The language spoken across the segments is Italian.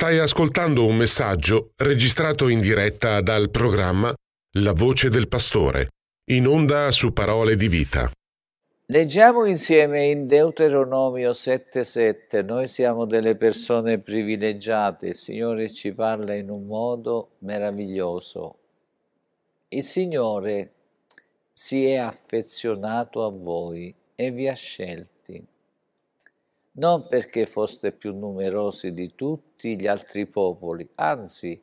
Stai ascoltando un messaggio registrato in diretta dal programma La voce del pastore, in onda su parole di vita. Leggiamo insieme in Deuteronomio 7:7, noi siamo delle persone privilegiate, il Signore ci parla in un modo meraviglioso. Il Signore si è affezionato a voi e vi ha scelto non perché foste più numerosi di tutti gli altri popoli, anzi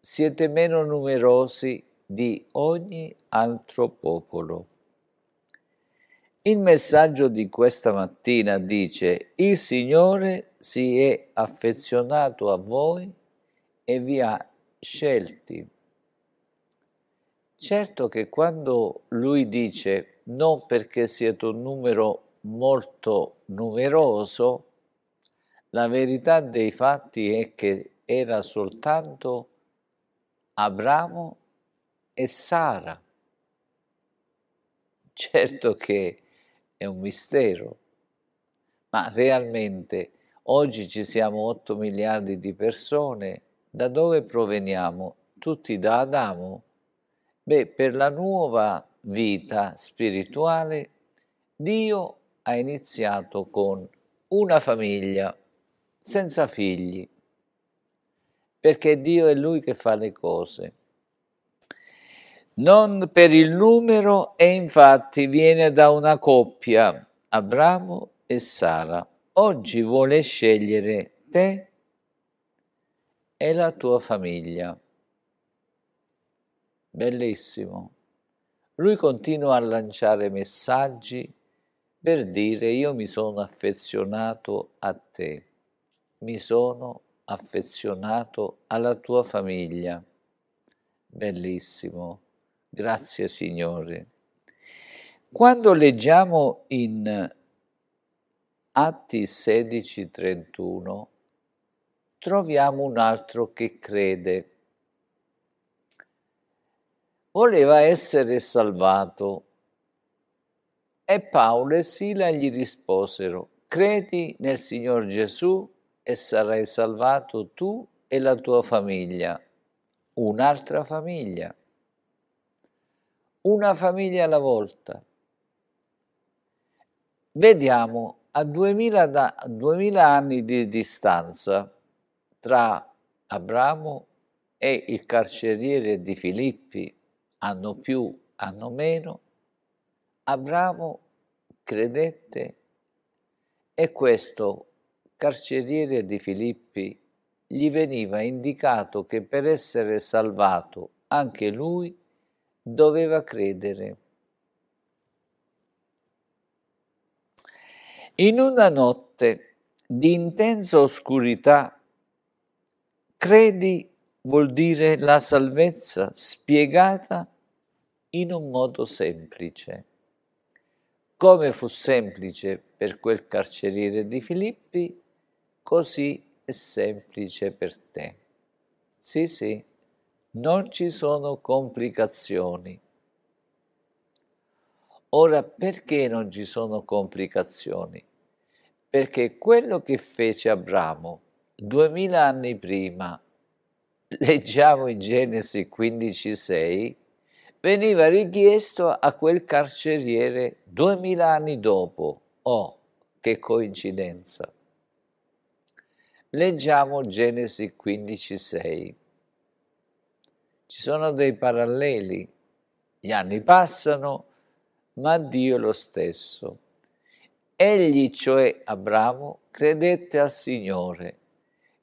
siete meno numerosi di ogni altro popolo. Il messaggio di questa mattina dice, il Signore si è affezionato a voi e vi ha scelti. Certo che quando lui dice non perché siete un numero molto numeroso, la verità dei fatti è che era soltanto Abramo e Sara. Certo che è un mistero, ma realmente oggi ci siamo 8 miliardi di persone, da dove proveniamo? Tutti da Adamo? Beh, per la nuova vita spirituale Dio ha iniziato con una famiglia senza figli, perché Dio è Lui che fa le cose. Non per il numero e infatti viene da una coppia, Abramo e Sara. Oggi vuole scegliere te e la tua famiglia. Bellissimo. Lui continua a lanciare messaggi per dire io mi sono affezionato a te, mi sono affezionato alla tua famiglia. Bellissimo, grazie Signore. Quando leggiamo in Atti 16:31 troviamo un altro che crede. Voleva essere salvato, e Paolo e Sila gli risposero, credi nel Signor Gesù e sarai salvato tu e la tua famiglia, un'altra famiglia, una famiglia alla volta. Vediamo a 2000, da, 2000 anni di distanza tra Abramo e il carceriere di Filippi, hanno più, hanno meno, Abramo credette e questo carceriere di Filippi gli veniva indicato che per essere salvato anche lui doveva credere. In una notte di intensa oscurità, credi vuol dire la salvezza spiegata in un modo semplice. Come fu semplice per quel carceriere di Filippi, così è semplice per te. Sì, sì, non ci sono complicazioni. Ora, perché non ci sono complicazioni? Perché quello che fece Abramo duemila anni prima, leggiamo in Genesi 15,6, veniva richiesto a quel carceriere duemila anni dopo. Oh, che coincidenza! Leggiamo Genesi 15,6. Ci sono dei paralleli. Gli anni passano, ma Dio è lo stesso. Egli, cioè Abramo, credette al Signore,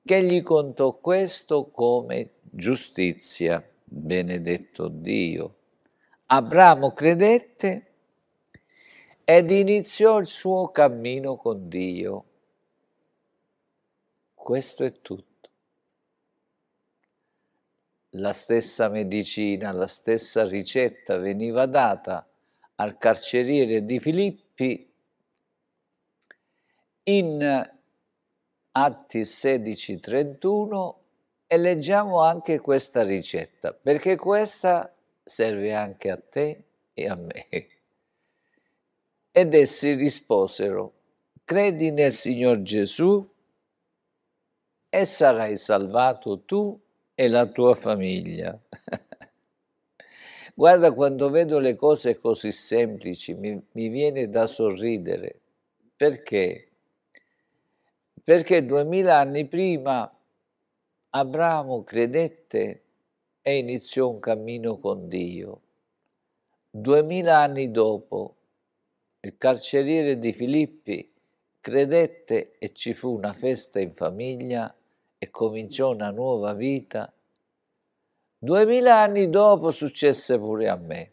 che gli contò questo come giustizia. Benedetto Dio. Abramo credette ed iniziò il suo cammino con Dio. Questo è tutto. La stessa medicina, la stessa ricetta veniva data al carceriere di Filippi in Atti 16:31 e leggiamo anche questa ricetta, perché questa è serve anche a te e a me. Ed essi risposero, credi nel Signor Gesù e sarai salvato tu e la tua famiglia. Guarda, quando vedo le cose così semplici mi, mi, viene da sorridere. Perché? Perché duemila anni prima Abramo credette e iniziò un cammino con Dio. Duemila anni dopo, il carceriere di Filippi credette e ci fu una festa in famiglia e cominciò una nuova vita. Duemila anni dopo successe pure a me.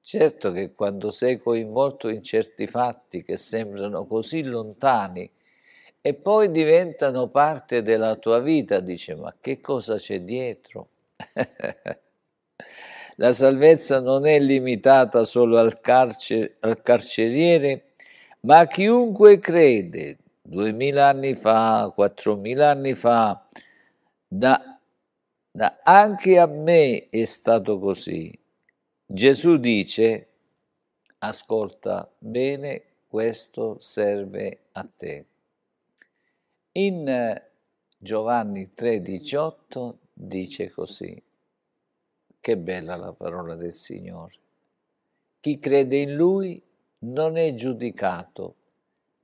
Certo che quando sei coinvolto in certi fatti che sembrano così lontani e poi diventano parte della tua vita, dice, ma che cosa c'è dietro? La salvezza non è limitata solo al, carcer al carceriere, ma a chiunque crede, duemila anni fa, quattromila anni fa, da, da anche a me è stato così. Gesù dice, ascolta bene, questo serve a te. In eh, Giovanni 3,18 dice così, che bella la parola del Signore. Chi crede in Lui non è giudicato,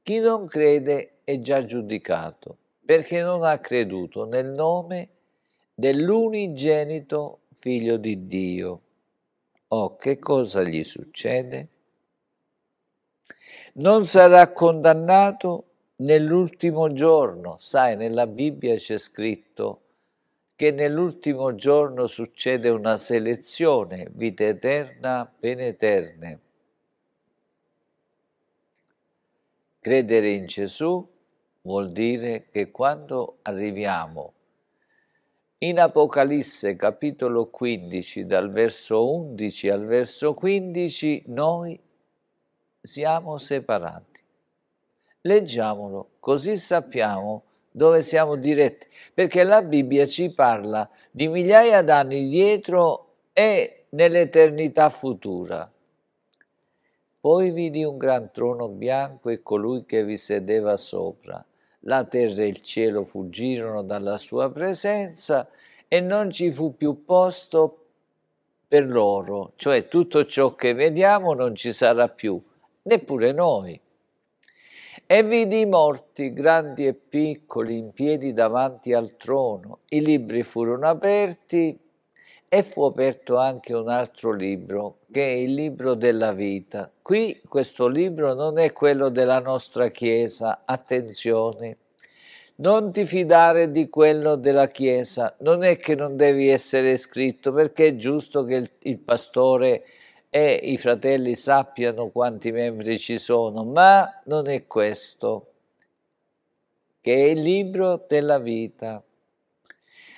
chi non crede è già giudicato, perché non ha creduto nel nome dell'unigenito Figlio di Dio. Oh, che cosa gli succede? Non sarà condannato, nell'ultimo giorno, sai, nella Bibbia c'è scritto che nell'ultimo giorno succede una selezione, vita eterna, pene eterne. Credere in Gesù vuol dire che quando arriviamo in Apocalisse capitolo 15, dal verso 11 al verso 15, noi siamo separati. Leggiamolo, così sappiamo dove siamo diretti, perché la Bibbia ci parla di migliaia d'anni dietro e nell'eternità futura. Poi vidi un gran trono bianco e colui che vi sedeva sopra. La terra e il cielo fuggirono dalla sua presenza e non ci fu più posto per loro, cioè tutto ciò che vediamo non ci sarà più, neppure noi. E vidi i morti, grandi e piccoli, in piedi davanti al trono. I libri furono aperti e fu aperto anche un altro libro, che è il libro della vita. Qui questo libro non è quello della nostra Chiesa, attenzione. Non ti fidare di quello della Chiesa, non è che non devi essere scritto, perché è giusto che il, il pastore e i fratelli sappiano quanti membri ci sono, ma non è questo, che è il libro della vita.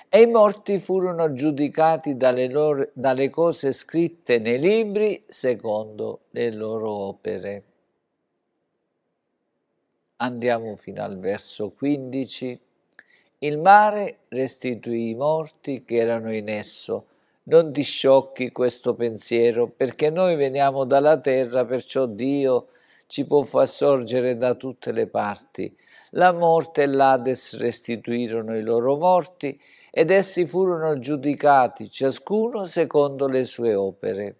E i morti furono giudicati dalle, loro, dalle cose scritte nei libri secondo le loro opere. Andiamo fino al verso 15. Il mare restituì i morti che erano in esso, non ti sciocchi questo pensiero, perché noi veniamo dalla terra, perciò Dio ci può far sorgere da tutte le parti. La morte e l'Ades restituirono i loro morti ed essi furono giudicati, ciascuno secondo le sue opere.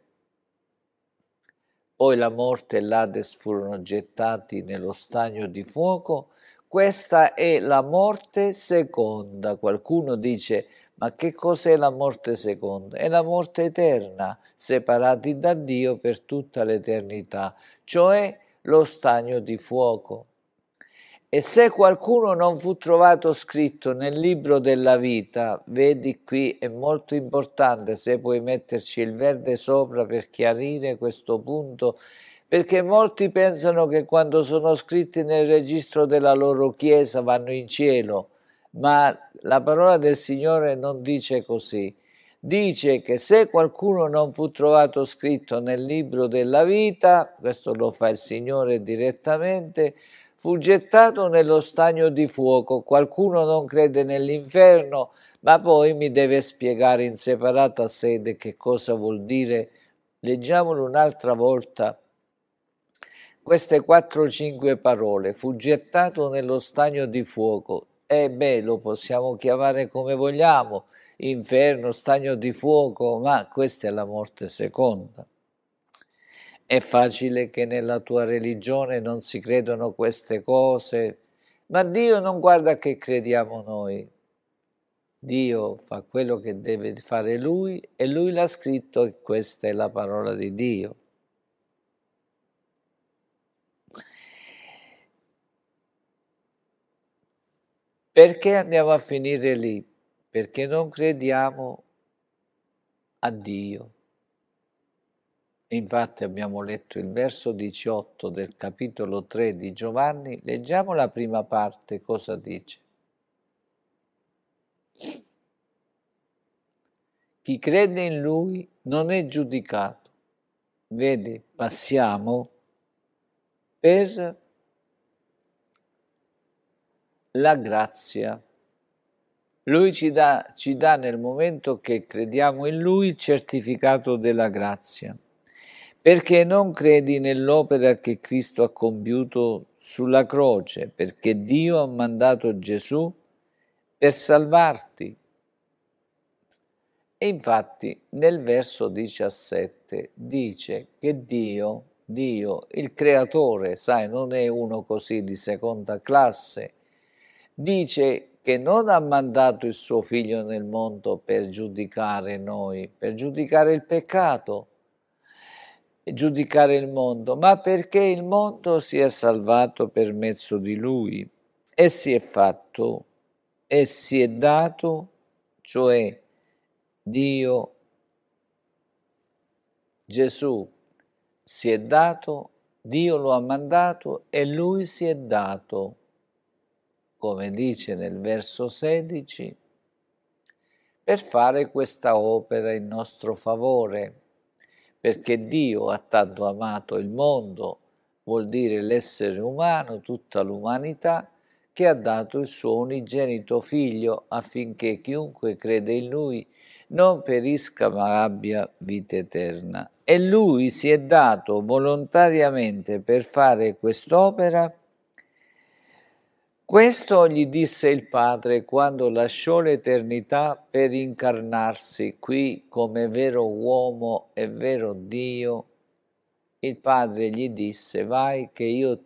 Poi la morte e l'Ades furono gettati nello stagno di fuoco. Questa è la morte seconda. Qualcuno dice ma che cos'è la morte seconda? È la morte eterna, separati da Dio per tutta l'eternità, cioè lo stagno di fuoco. E se qualcuno non fu trovato scritto nel libro della vita, vedi qui è molto importante se puoi metterci il verde sopra per chiarire questo punto, perché molti pensano che quando sono scritti nel registro della loro chiesa vanno in cielo, ma la parola del Signore non dice così. Dice che se qualcuno non fu trovato scritto nel libro della vita, questo lo fa il Signore direttamente, fu gettato nello stagno di fuoco. Qualcuno non crede nell'inferno, ma poi mi deve spiegare in separata sede che cosa vuol dire. Leggiamolo un'altra volta queste 4-5 parole. Fu gettato nello stagno di fuoco eh beh, lo possiamo chiamare come vogliamo, inferno, stagno di fuoco, ma questa è la morte seconda. È facile che nella tua religione non si credano queste cose, ma Dio non guarda che crediamo noi. Dio fa quello che deve fare Lui e Lui l'ha scritto e questa è la parola di Dio. Perché andiamo a finire lì? Perché non crediamo a Dio. Infatti abbiamo letto il verso 18 del capitolo 3 di Giovanni, leggiamo la prima parte, cosa dice? Chi crede in lui non è giudicato. Vedi, passiamo per la grazia. Lui ci dà, ci dà, nel momento che crediamo in Lui il certificato della grazia, perché non credi nell'opera che Cristo ha compiuto sulla croce, perché Dio ha mandato Gesù per salvarti. E infatti nel verso 17 dice che Dio, Dio, il creatore, sai, non è uno così di seconda classe, dice che non ha mandato il suo figlio nel mondo per giudicare noi, per giudicare il peccato, giudicare il mondo, ma perché il mondo si è salvato per mezzo di lui e si è fatto e si è dato, cioè Dio Gesù si è dato, Dio lo ha mandato e lui si è dato come dice nel verso 16, per fare questa opera in nostro favore, perché Dio ha tanto amato il mondo, vuol dire l'essere umano, tutta l'umanità, che ha dato il suo unigenito figlio affinché chiunque crede in lui non perisca ma abbia vita eterna. E lui si è dato volontariamente per fare quest'opera questo gli disse il Padre quando lasciò l'eternità per incarnarsi qui come vero uomo e vero Dio. Il Padre gli disse, vai che io,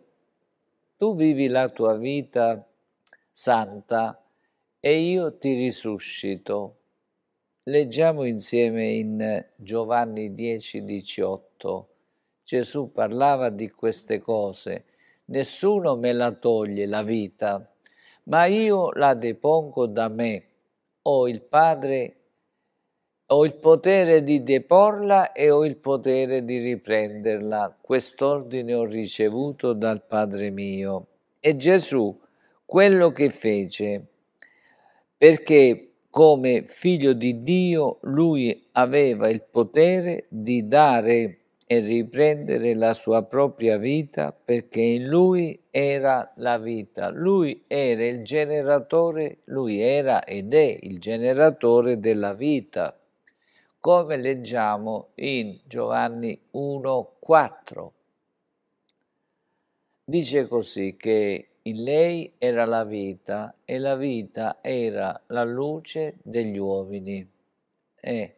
tu vivi la tua vita santa e io ti risuscito. Leggiamo insieme in Giovanni 10, 18. Gesù parlava di queste cose nessuno me la toglie la vita, ma io la depongo da me. Ho il Padre, ho il potere di deporla e ho il potere di riprenderla. Quest'ordine ho ricevuto dal Padre mio. E Gesù quello che fece, perché come figlio di Dio lui aveva il potere di dare e riprendere la sua propria vita perché in lui era la vita, lui era il generatore, lui era ed è il generatore della vita, come leggiamo in Giovanni 1,4. Dice così che in lei era la vita e la vita era la luce degli uomini. E eh,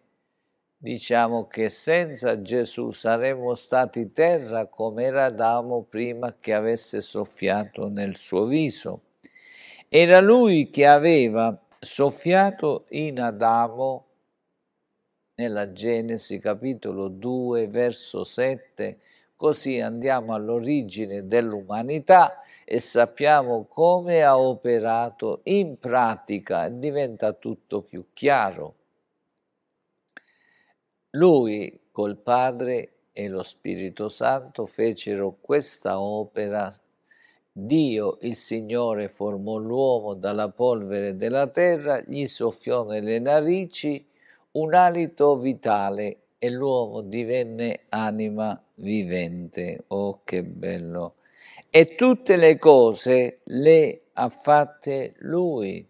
diciamo che senza Gesù saremmo stati terra come era Adamo prima che avesse soffiato nel suo viso. Era lui che aveva soffiato in Adamo nella Genesi capitolo 2 verso 7, così andiamo all'origine dell'umanità e sappiamo come ha operato in pratica, diventa tutto più chiaro. Lui col Padre e lo Spirito Santo fecero questa opera. Dio il Signore formò l'uomo dalla polvere della terra, gli soffiò nelle narici un alito vitale e l'uomo divenne anima vivente. Oh, che bello! E tutte le cose le ha fatte lui.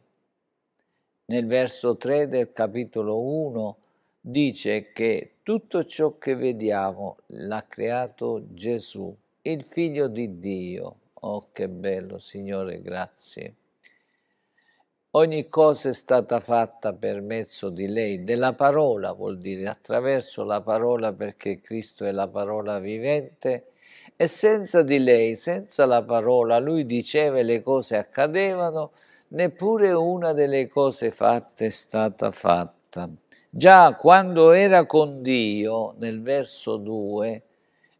Nel verso 3 del capitolo 1 dice che tutto ciò che vediamo l'ha creato Gesù, il figlio di Dio. Oh, che bello, Signore, grazie. Ogni cosa è stata fatta per mezzo di lei, della parola vuol dire, attraverso la parola perché Cristo è la parola vivente e senza di lei, senza la parola, lui diceva e le cose accadevano, neppure una delle cose fatte è stata fatta. Già quando era con Dio, nel verso 2,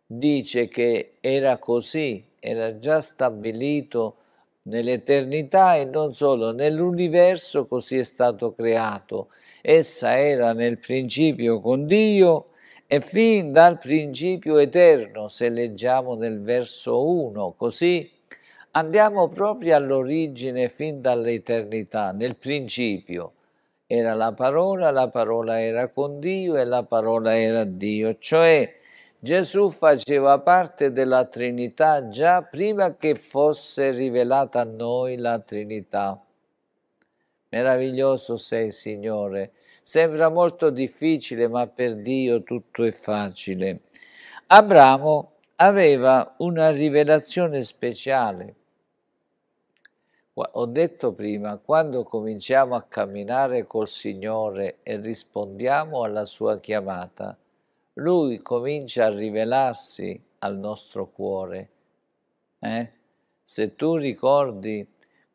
dice che era così, era già stabilito nell'eternità e non solo, nell'universo così è stato creato. Essa era nel principio con Dio e fin dal principio eterno, se leggiamo nel verso 1, così andiamo proprio all'origine fin dall'eternità, nel principio era la parola, la parola era con Dio e la parola era Dio, cioè Gesù faceva parte della Trinità già prima che fosse rivelata a noi la Trinità. Meraviglioso sei, Signore. Sembra molto difficile, ma per Dio tutto è facile. Abramo aveva una rivelazione speciale ho detto prima, quando cominciamo a camminare col Signore e rispondiamo alla sua chiamata, Lui comincia a rivelarsi al nostro cuore. Eh? Se tu ricordi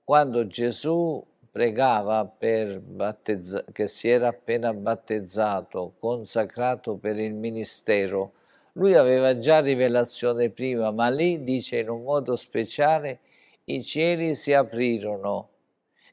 quando Gesù pregava per battezza- che si era appena battezzato, consacrato per il ministero, lui aveva già rivelazione prima, ma lì dice in un modo speciale i cieli si aprirono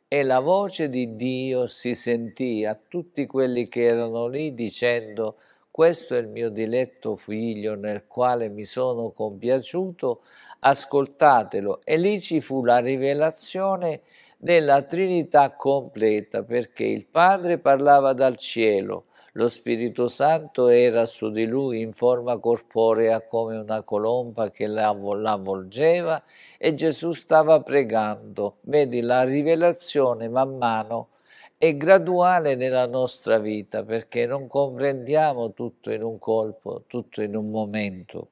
e la voce di Dio si sentì a tutti quelli che erano lì dicendo questo è il mio diletto figlio nel quale mi sono compiaciuto, ascoltatelo. E lì ci fu la rivelazione della Trinità completa perché il Padre parlava dal cielo, lo Spirito Santo era su di lui in forma corporea come una colomba che l'avvolgeva e Gesù stava pregando. Vedi, la rivelazione man mano è graduale nella nostra vita perché non comprendiamo tutto in un colpo, tutto in un momento.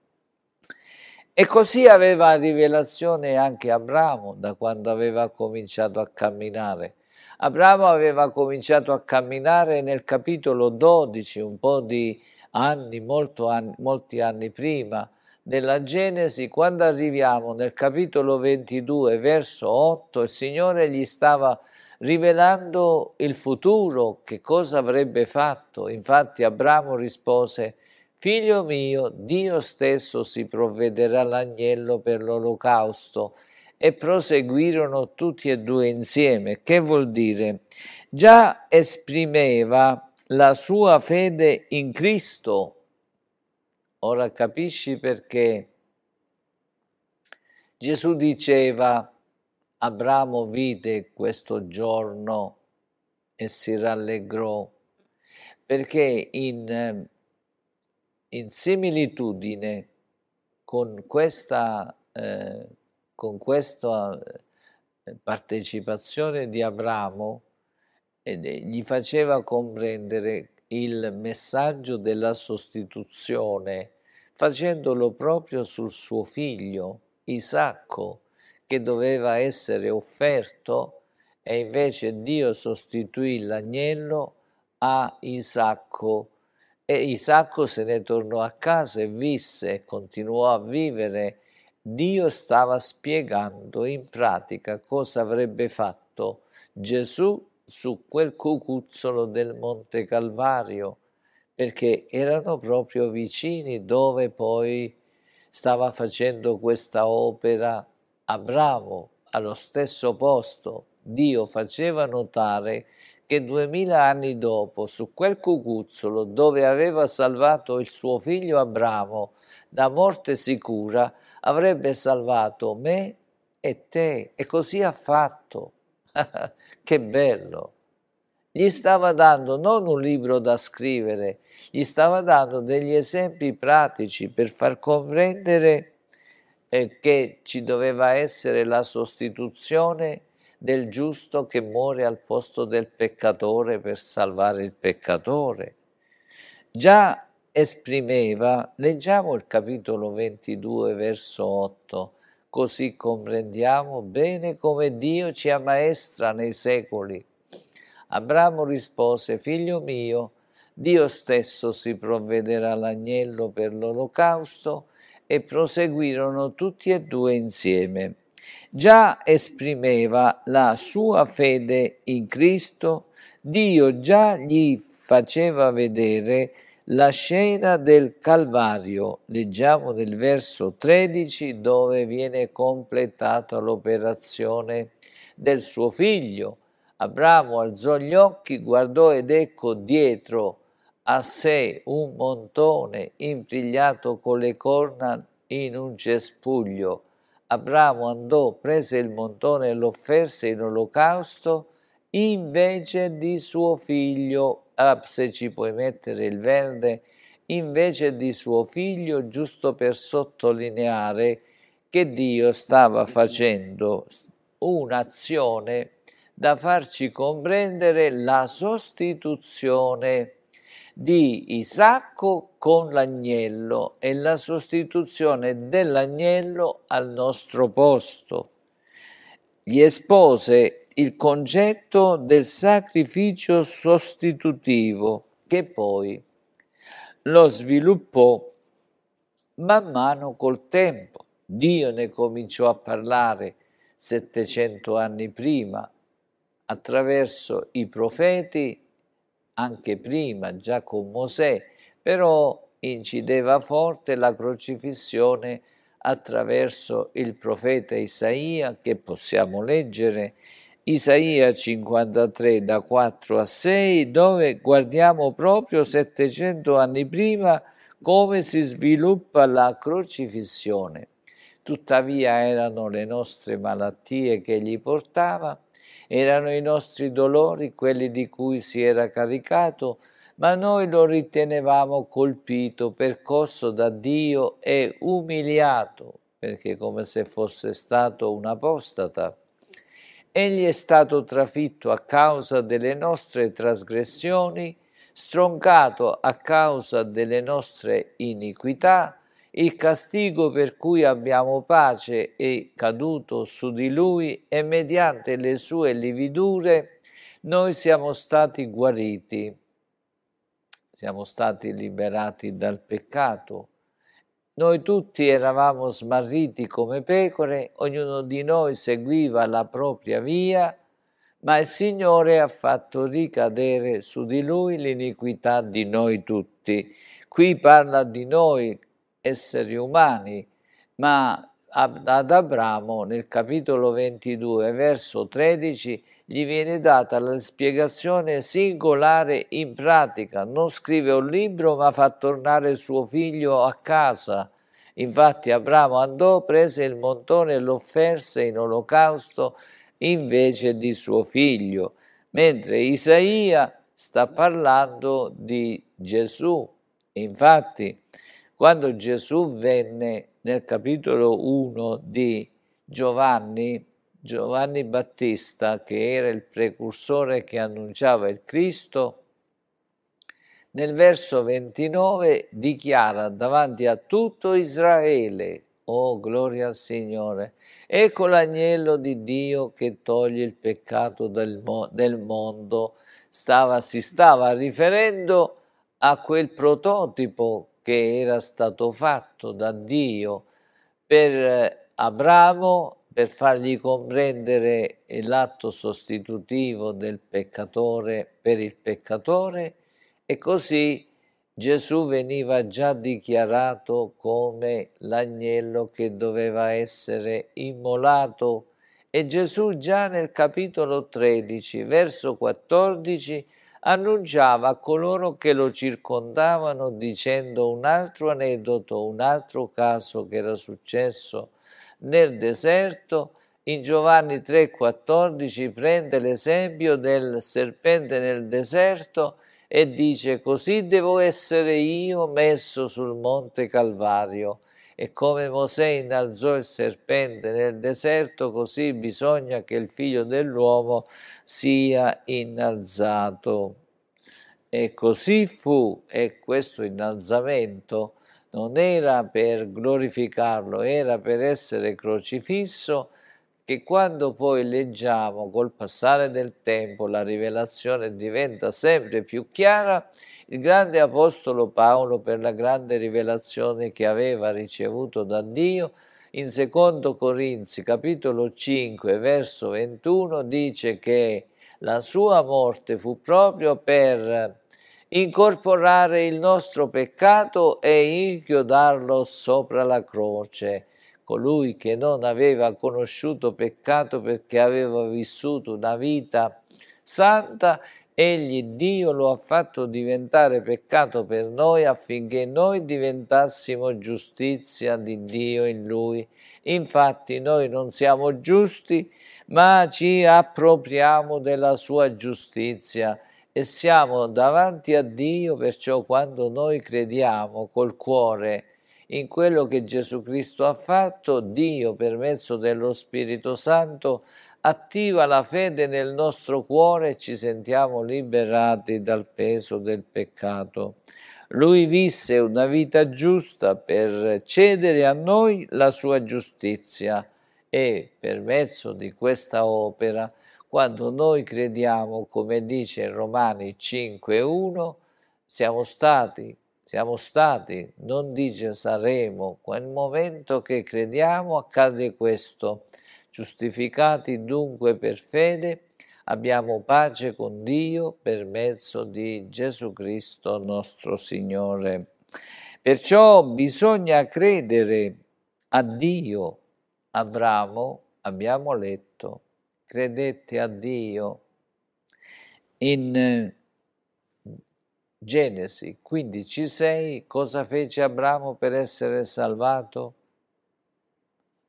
E così aveva rivelazione anche Abramo da quando aveva cominciato a camminare. Abramo aveva cominciato a camminare nel capitolo 12, un po' di anni, anni molti anni prima, della Genesi, quando arriviamo nel capitolo 22, verso 8, il Signore gli stava rivelando il futuro, che cosa avrebbe fatto. Infatti Abramo rispose, Figlio mio, Dio stesso si provvederà l'agnello per l'olocausto e proseguirono tutti e due insieme. Che vuol dire? Già esprimeva la sua fede in Cristo. Ora capisci perché Gesù diceva, Abramo vide questo giorno e si rallegrò, perché in, in similitudine con questa eh, con questa eh, partecipazione di Abramo eh, gli faceva comprendere il messaggio della sostituzione facendolo proprio sul suo figlio Isacco che doveva essere offerto e invece Dio sostituì l'agnello a Isacco e Isacco se ne tornò a casa e visse e continuò a vivere Dio stava spiegando in pratica cosa avrebbe fatto Gesù su quel cucuzzolo del Monte Calvario, perché erano proprio vicini dove poi stava facendo questa opera a Bravo, allo stesso posto. Dio faceva notare che duemila anni dopo, su quel cucuzzolo dove aveva salvato il suo figlio Abramo da morte sicura, avrebbe salvato me e te. E così ha fatto. che bello! Gli stava dando non un libro da scrivere, gli stava dando degli esempi pratici per far comprendere eh, che ci doveva essere la sostituzione del giusto che muore al posto del peccatore per salvare il peccatore. Già esprimeva, leggiamo il capitolo 22, verso 8, così comprendiamo bene come Dio ci ammaestra nei secoli. Abramo rispose, figlio mio, Dio stesso si provvederà l'agnello per l'olocausto e proseguirono tutti e due insieme. Già esprimeva la sua fede in Cristo, Dio già gli faceva vedere la scena del Calvario, leggiamo nel verso 13 dove viene completata l'operazione del suo figlio. Abramo alzò gli occhi, guardò ed ecco dietro a sé un montone impigliato con le corna in un cespuglio. Abramo andò, prese il montone e lo offerse in olocausto invece di suo figlio up se ci puoi mettere il verde, invece di suo figlio, giusto per sottolineare che Dio stava facendo un'azione da farci comprendere la sostituzione di Isacco con l'agnello e la sostituzione dell'agnello al nostro posto. Gli espose il concetto del sacrificio sostitutivo che poi lo sviluppò man mano col tempo. Dio ne cominciò a parlare 700 anni prima attraverso i profeti, anche prima già con Mosè, però incideva forte la crocifissione attraverso il profeta Isaia che possiamo leggere Isaia 53 da 4 a 6 dove guardiamo proprio 700 anni prima come si sviluppa la crocifissione. Tuttavia erano le nostre malattie che gli portava, erano i nostri dolori quelli di cui si era caricato, ma noi lo ritenevamo colpito, percosso da Dio e umiliato, perché come se fosse stato un apostata. Egli è stato trafitto a causa delle nostre trasgressioni, stroncato a causa delle nostre iniquità, il castigo per cui abbiamo pace è caduto su di lui e mediante le sue lividure noi siamo stati guariti, siamo stati liberati dal peccato, noi tutti eravamo smarriti come pecore, ognuno di noi seguiva la propria via, ma il Signore ha fatto ricadere su di lui l'iniquità di noi tutti. Qui parla di noi esseri umani, ma ad Abramo nel capitolo 22, verso 13, gli viene data la spiegazione singolare in pratica. Non scrive un libro ma fa tornare suo figlio a casa. Infatti Abramo andò, prese il montone e lo offerse in olocausto invece di suo figlio, mentre Isaia sta parlando di Gesù. Infatti, quando Gesù venne nel capitolo 1 di Giovanni, Giovanni Battista, che era il precursore che annunciava il Cristo, nel verso 29 dichiara davanti a tutto Israele, oh gloria al Signore, ecco l'agnello di Dio che toglie il peccato del, mo del mondo, stava, si stava riferendo a quel prototipo che era stato fatto da Dio per eh, Abramo per fargli comprendere l'atto sostitutivo del peccatore per il peccatore e così Gesù veniva già dichiarato come l'agnello che doveva essere immolato e Gesù già nel capitolo 13, verso 14, annunciava a coloro che lo circondavano dicendo un altro aneddoto, un altro caso che era successo nel deserto, in Giovanni 3,14 prende l'esempio del serpente nel deserto e dice così devo essere io messo sul monte Calvario e come Mosè innalzò il serpente nel deserto così bisogna che il figlio dell'uomo sia innalzato. E così fu e questo innalzamento non era per glorificarlo, era per essere crocifisso, che quando poi leggiamo col passare del tempo la rivelazione diventa sempre più chiara, il grande apostolo Paolo per la grande rivelazione che aveva ricevuto da Dio, in secondo Corinzi capitolo 5 verso 21 dice che la sua morte fu proprio per incorporare il nostro peccato e inchiodarlo sopra la croce. Colui che non aveva conosciuto peccato perché aveva vissuto una vita santa, egli Dio lo ha fatto diventare peccato per noi affinché noi diventassimo giustizia di Dio in lui. Infatti noi non siamo giusti, ma ci appropriamo della sua giustizia e siamo davanti a Dio, perciò quando noi crediamo col cuore in quello che Gesù Cristo ha fatto, Dio per mezzo dello Spirito Santo attiva la fede nel nostro cuore e ci sentiamo liberati dal peso del peccato. Lui visse una vita giusta per cedere a noi la sua giustizia e per mezzo di questa opera quando noi crediamo, come dice Romani 5.1, siamo stati, siamo stati, non dice saremo, quel momento che crediamo accade questo. Giustificati dunque per fede, abbiamo pace con Dio per mezzo di Gesù Cristo nostro Signore. Perciò bisogna credere a Dio. Abramo, abbiamo letto credette a Dio in eh, Genesi 15.6 cosa fece Abramo per essere salvato?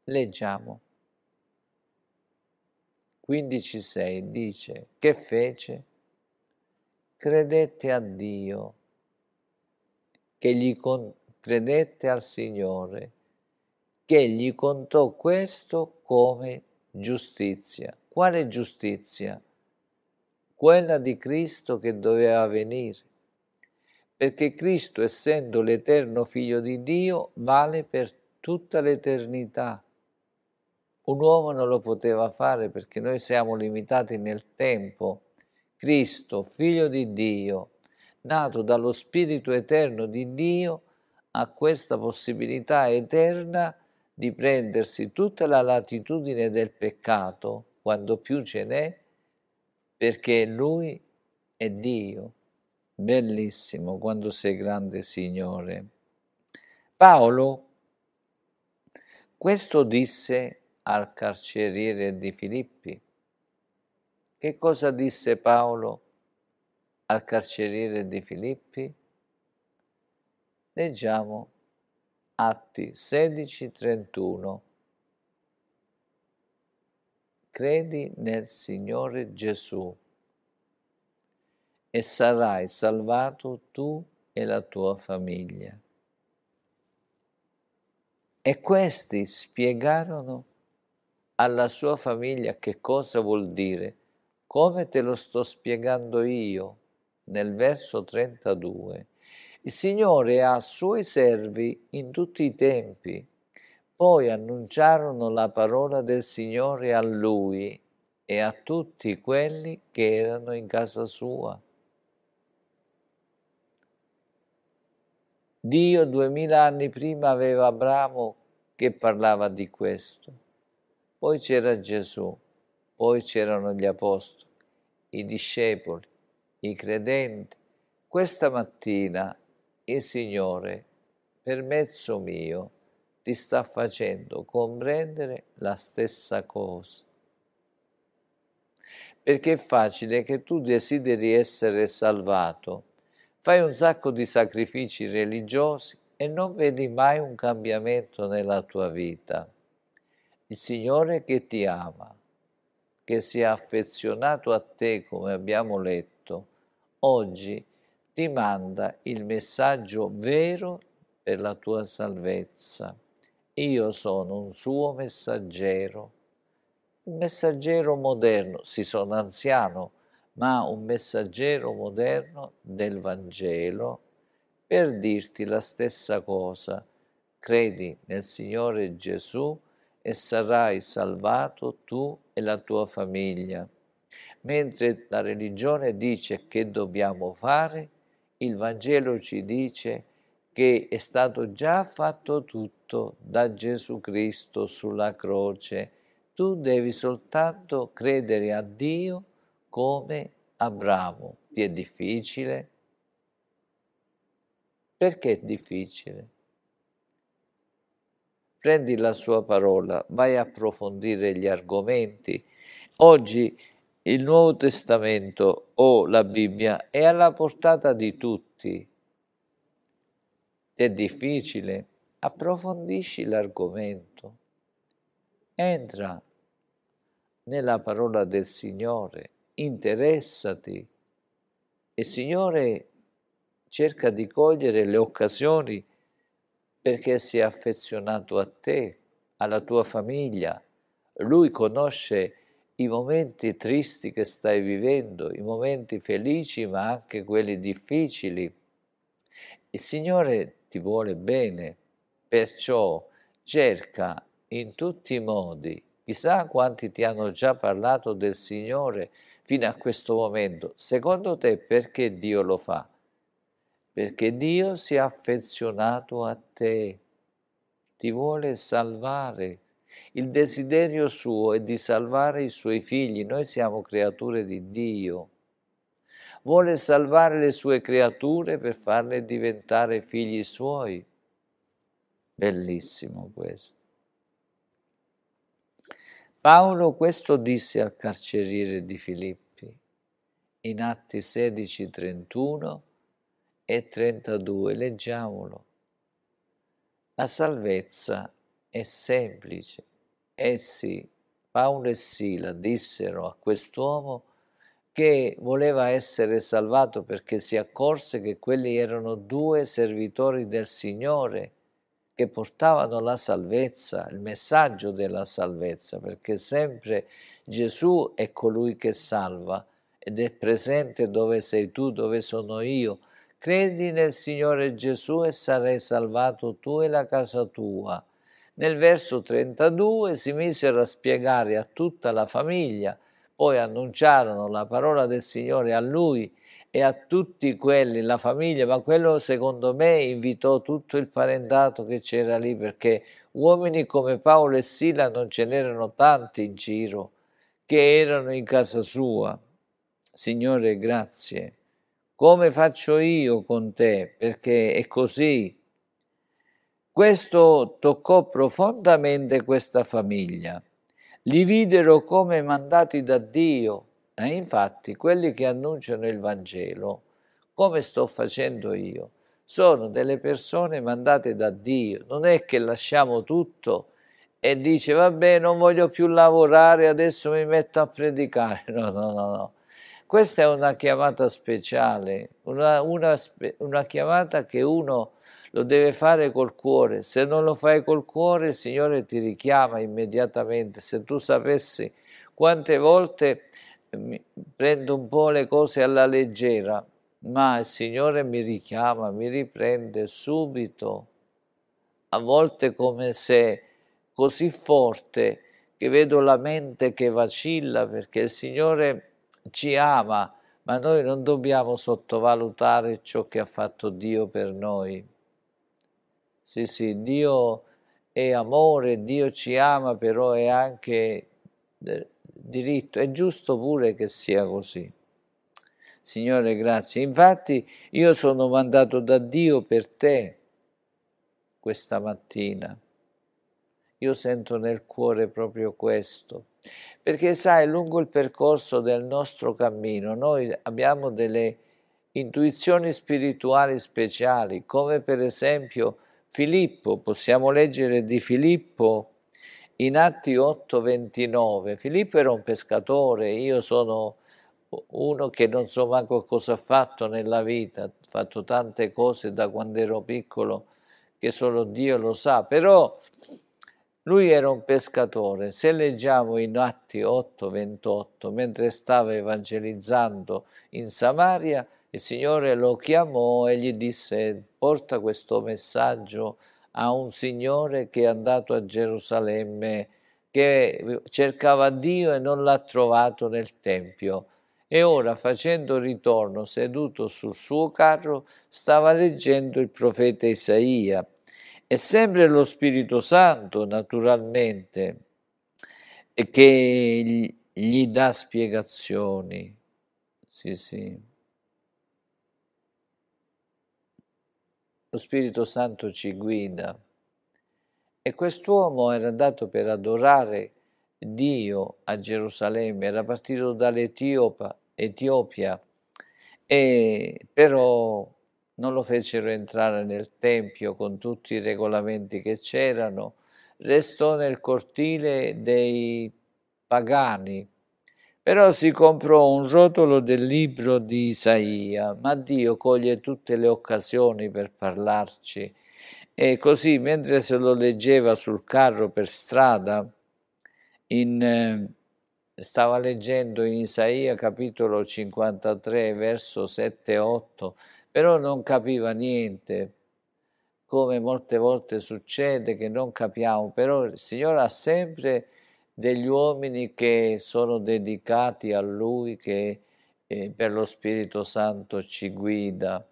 Leggiamo. 15.6 dice che fece? Credette a Dio, che gli con- credette al Signore, che gli contò questo come giustizia. Quale giustizia? Quella di Cristo che doveva venire. Perché Cristo, essendo l'eterno Figlio di Dio, vale per tutta l'eternità. Un uomo non lo poteva fare perché noi siamo limitati nel tempo. Cristo, Figlio di Dio, nato dallo Spirito eterno di Dio, ha questa possibilità eterna di prendersi tutta la latitudine del peccato quando più ce n'è, perché Lui è Dio. Bellissimo quando sei grande Signore. Paolo questo disse al carceriere di Filippi. Che cosa disse Paolo al carceriere di Filippi? Leggiamo Atti 16:31 credi nel Signore Gesù e sarai salvato tu e la tua famiglia. E questi spiegarono alla sua famiglia che cosa vuol dire, come te lo sto spiegando io nel verso 32. Il Signore ha suoi servi in tutti i tempi poi annunciarono la parola del Signore a lui e a tutti quelli che erano in casa sua. Dio duemila anni prima aveva Abramo che parlava di questo. Poi c'era Gesù, poi c'erano gli apostoli, i discepoli, i credenti. Questa mattina il Signore, per mezzo mio, ti sta facendo comprendere la stessa cosa. Perché è facile che tu desideri essere salvato, fai un sacco di sacrifici religiosi e non vedi mai un cambiamento nella tua vita. Il Signore che ti ama, che si è affezionato a te come abbiamo letto, oggi ti manda il messaggio vero per la tua salvezza io sono un suo messaggero, un messaggero moderno, sì sono anziano, ma un messaggero moderno del Vangelo per dirti la stessa cosa. Credi nel Signore Gesù e sarai salvato tu e la tua famiglia. Mentre la religione dice che dobbiamo fare, il Vangelo ci dice che è stato già fatto tutto da Gesù Cristo sulla croce. Tu devi soltanto credere a Dio come Abramo. Ti è difficile? Perché è difficile? Prendi la sua parola, vai a approfondire gli argomenti. Oggi il Nuovo Testamento o la Bibbia è alla portata di tutti è difficile, approfondisci l'argomento, entra nella parola del Signore, interessati e Signore cerca di cogliere le occasioni perché si è affezionato a te, alla tua famiglia. Lui conosce i momenti tristi che stai vivendo, i momenti felici ma anche quelli difficili. Il Signore ti vuole bene, perciò cerca in tutti i modi. Chissà quanti ti hanno già parlato del Signore fino a questo momento. Secondo te perché Dio lo fa? Perché Dio si è affezionato a te, ti vuole salvare. Il desiderio suo è di salvare i suoi figli. Noi siamo creature di Dio vuole salvare le sue creature per farle diventare figli suoi. Bellissimo questo. Paolo questo disse al carceriere di Filippi in Atti 16, 31 e 32, leggiamolo. La salvezza è semplice. Essi, eh Paolo e Sila, dissero a quest'uomo che voleva essere salvato perché si accorse che quelli erano due servitori del Signore che portavano la salvezza, il messaggio della salvezza, perché sempre Gesù è colui che salva ed è presente dove sei tu, dove sono io. Credi nel Signore Gesù e sarai salvato tu e la casa tua. Nel verso 32 si misero a spiegare a tutta la famiglia poi annunciarono la parola del Signore a lui e a tutti quelli, la famiglia, ma quello secondo me invitò tutto il parentato che c'era lì perché uomini come Paolo e Sila non ce n'erano tanti in giro che erano in casa sua. Signore, grazie. Come faccio io con te? Perché è così. Questo toccò profondamente questa famiglia li videro come mandati da Dio. E infatti quelli che annunciano il Vangelo, come sto facendo io, sono delle persone mandate da Dio. Non è che lasciamo tutto e dice vabbè non voglio più lavorare, adesso mi metto a predicare. No, no, no, no. Questa è una chiamata speciale, una, una, una chiamata che uno lo deve fare col cuore. Se non lo fai col cuore, il Signore ti richiama immediatamente. Se tu sapessi quante volte eh, prendo un po' le cose alla leggera, ma il Signore mi richiama, mi riprende subito, a volte come se così forte che vedo la mente che vacilla perché il Signore ci ama, ma noi non dobbiamo sottovalutare ciò che ha fatto Dio per noi. Sì, sì, Dio è amore, Dio ci ama, però è anche eh, diritto, è giusto pure che sia così. Signore, grazie. Infatti io sono mandato da Dio per te questa mattina. Io sento nel cuore proprio questo. Perché sai, lungo il percorso del nostro cammino noi abbiamo delle intuizioni spirituali speciali, come per esempio Filippo, possiamo leggere di Filippo in Atti 8:29. Filippo era un pescatore, io sono uno che non so manco cosa ha fatto nella vita, ho fatto tante cose da quando ero piccolo che solo Dio lo sa, però lui era un pescatore. Se leggiamo in Atti 8:28, mentre stava evangelizzando in Samaria, il Signore lo chiamò e gli disse porta questo messaggio a un signore che è andato a Gerusalemme, che cercava Dio e non l'ha trovato nel Tempio. E ora, facendo ritorno, seduto sul suo carro, stava leggendo il profeta Isaia. E sempre lo Spirito Santo, naturalmente, che gli dà spiegazioni. Sì, sì. lo Spirito Santo ci guida. E quest'uomo era andato per adorare Dio a Gerusalemme, era partito dall'Etiopia, e però non lo fecero entrare nel Tempio con tutti i regolamenti che c'erano, restò nel cortile dei pagani però si comprò un rotolo del libro di Isaia, ma Dio coglie tutte le occasioni per parlarci. E così, mentre se lo leggeva sul carro per strada, in, eh, stava leggendo in Isaia capitolo 53, verso 7-8, però non capiva niente, come molte volte succede che non capiamo, però il Signore ha sempre degli uomini che sono dedicati a Lui, che eh, per lo Spirito Santo ci guida.